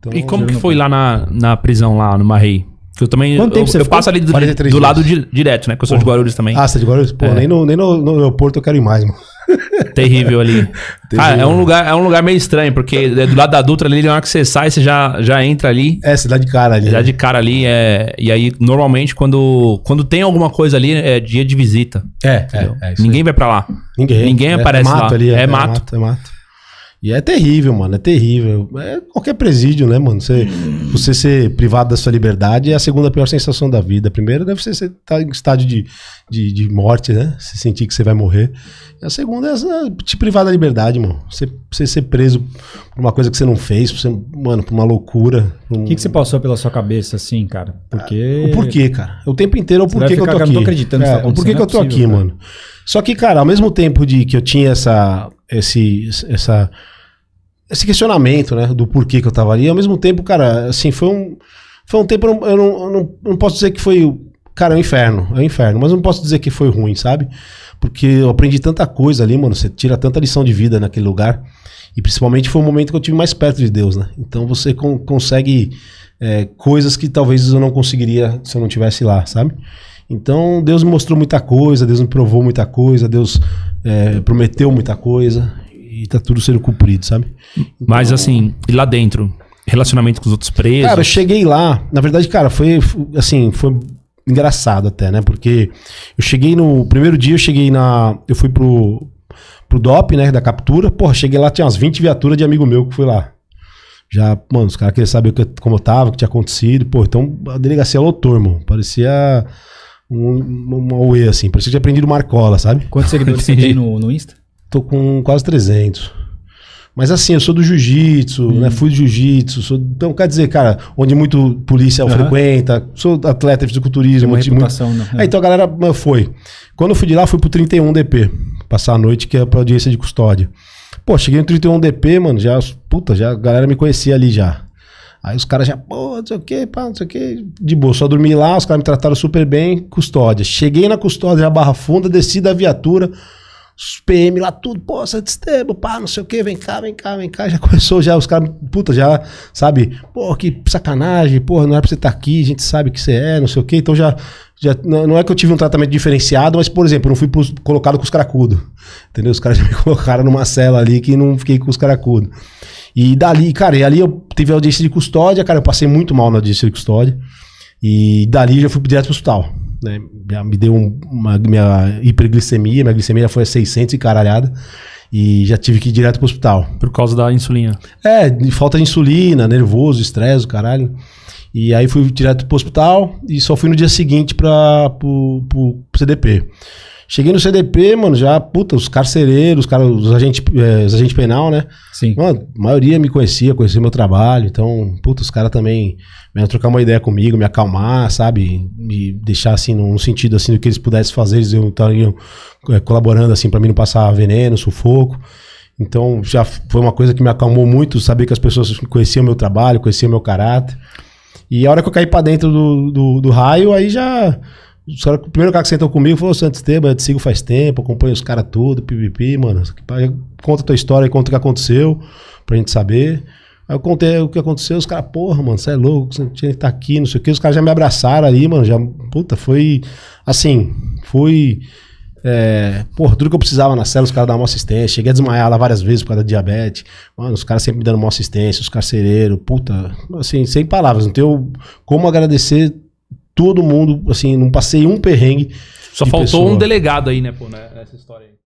Então, e como que foi lá na, na prisão, lá no Marrei? Eu também. Quanto tempo eu, você Eu passo ali do, do lado di, direto, né? Porque eu sou de Guarulhos também. Ah, você é de Guarulhos? Pô, é. nem, no, nem no, no, aeroporto eu quero ir mais, mano. Terrível ali. Terrível. Ah, é um, lugar, é um lugar meio estranho, porque é do lado da Dutra ali, na hora que você sai, você já, já entra ali. É, você dá de cara ali. Você dá né? de cara ali. É, e aí, normalmente, quando, quando tem alguma coisa ali, é dia de visita. É, é, é Ninguém aí. vai pra lá. Ninguém. Ninguém é, é aparece mato lá. Ali, é, mato. É mato. E é terrível, mano, é terrível. É qualquer presídio, né, mano? Você, hum. você ser privado da sua liberdade é a segunda pior sensação da vida. A primeira deve ser estar tá em estádio de, de, de, morte, né? Se sentir que você vai morrer. E a segunda é te privar da liberdade, mano. Você, você ser preso por uma coisa que você não fez, você, mano, por uma loucura. O um... que, que você passou pela sua cabeça, assim, cara? Porque... Ah, o porquê, cara. O tempo inteiro tá é o porquê que eu é tô aqui. Eu não tô acreditando é, que tá O porquê que eu tô aqui, cara. mano. Só que, cara, ao mesmo tempo de que eu tinha essa esse, essa, esse questionamento, né? Do porquê que eu tava ali. E ao mesmo tempo, cara, assim, foi um. Foi um tempo, eu não, eu não, eu não, não posso dizer que foi. Cara, é um inferno, é um inferno. Mas eu não posso dizer que foi ruim, sabe? Porque eu aprendi tanta coisa ali, mano. Você tira tanta lição de vida naquele lugar. E principalmente foi o momento que eu tive mais perto de Deus, né? Então você con consegue é, coisas que talvez eu não conseguiria se eu não tivesse lá, sabe? Então Deus me mostrou muita coisa, Deus me provou muita coisa, Deus é, prometeu muita coisa e tá tudo sendo cumprido, sabe? Então, Mas assim, lá dentro, relacionamento com os outros presos. Cara, eu cheguei lá, na verdade, cara, foi assim, foi engraçado até, né? Porque eu cheguei no primeiro dia, eu cheguei na, eu fui pro pro DOP, né, da captura. Porra, cheguei lá tinha umas 20 viaturas de amigo meu que foi lá. Já, mano, os caras queriam saber como eu tava, o que tinha acontecido. Pô, então a delegacia lotou, irmão. Parecia um, um auê, assim. Parecia que tinha aprendido Marcola, sabe? Quantos seguidores você tem no, no Insta? Tô com quase 300. Mas assim, eu sou do jiu-jitsu, né? hum. né? Fui do jiu-jitsu, sou... Então, quer dizer, cara, onde muito policial uhum. frequenta, sou atleta fisiculturismo. É tem uma reputação, muito... né? então a galera ah, foi. Quando eu fui de lá, fui pro 31 DP. Passar a noite, que é pra audiência de custódia. Pô, cheguei no 31 DP, mano, já... Puta, já a galera me conhecia ali já. Aí os caras já, pô, não sei o que, pá, não sei o que. De boa, só dormi lá, os caras me trataram super bem, custódia. Cheguei na custódia, na Barra Funda, desci da viatura, os PM lá, tudo, pô, você destebo, pá, não sei o que, vem cá, vem cá, vem cá. Já começou, já, os caras, puta, já, sabe, pô, que sacanagem, pô, não é pra você estar tá aqui, a gente sabe que você é, não sei o que. Então já, já, não é que eu tive um tratamento diferenciado, mas, por exemplo, eu não fui pros, colocado com os caracudos. Entendeu? Os caras já me colocaram numa cela ali que não fiquei com os caracudos. E dali, cara, e ali eu tive audiência de custódia, cara, eu passei muito mal na audiência de custódia. E dali já fui direto pro hospital. Né? me deu uma minha hiperglicemia, minha glicemia foi a 600 e caralhada. E já tive que ir direto pro hospital. Por causa da insulina? É, falta de insulina, nervoso, estresse, caralho. E aí fui direto pro hospital e só fui no dia seguinte pra, pro, pro CDP. Cheguei no CDP, mano, já, puta, os carcereiros, os, caras, os agentes eh, é, agente penal, né? Sim. Mano, a maioria me conhecia, conhecia meu trabalho. Então, puta, os caras também vieram trocar uma ideia comigo, me acalmar, sabe? Me deixar, assim, num sentido, assim, do que eles pudessem fazer. Eles estariam é, tá, eh, colaborando, assim, para mim não passar veneno, sufoco. Então, já foi uma coisa que me acalmou muito, saber que as pessoas conheciam meu trabalho, conheciam meu caráter. E a hora que eu caí pra dentro do, do, do raio, aí já Cara, o primeiro cara que sentou comigo falou: Santos Esteban, eu te sigo faz tempo, acompanho os caras tudo, pvp mano. Conta a tua história e conta o que aconteceu, pra gente saber. Aí eu contei o que aconteceu, os caras, porra, mano, você é louco, você tinha que estar tá aqui, não sei o que. Os caras já me abraçaram ali, mano, já, puta, foi, assim, foi, é, porra, tudo que eu precisava na cela, os caras davam uma assistência. Cheguei a desmaiar lá várias vezes por causa da diabetes. Mano, os caras sempre me dando uma assistência, os carcereiros, puta, assim, sem palavras, não tenho como agradecer todo mundo, assim, não passei um perrengue. Só faltou pessoa. um delegado aí, né, pô, né, nessa história aí.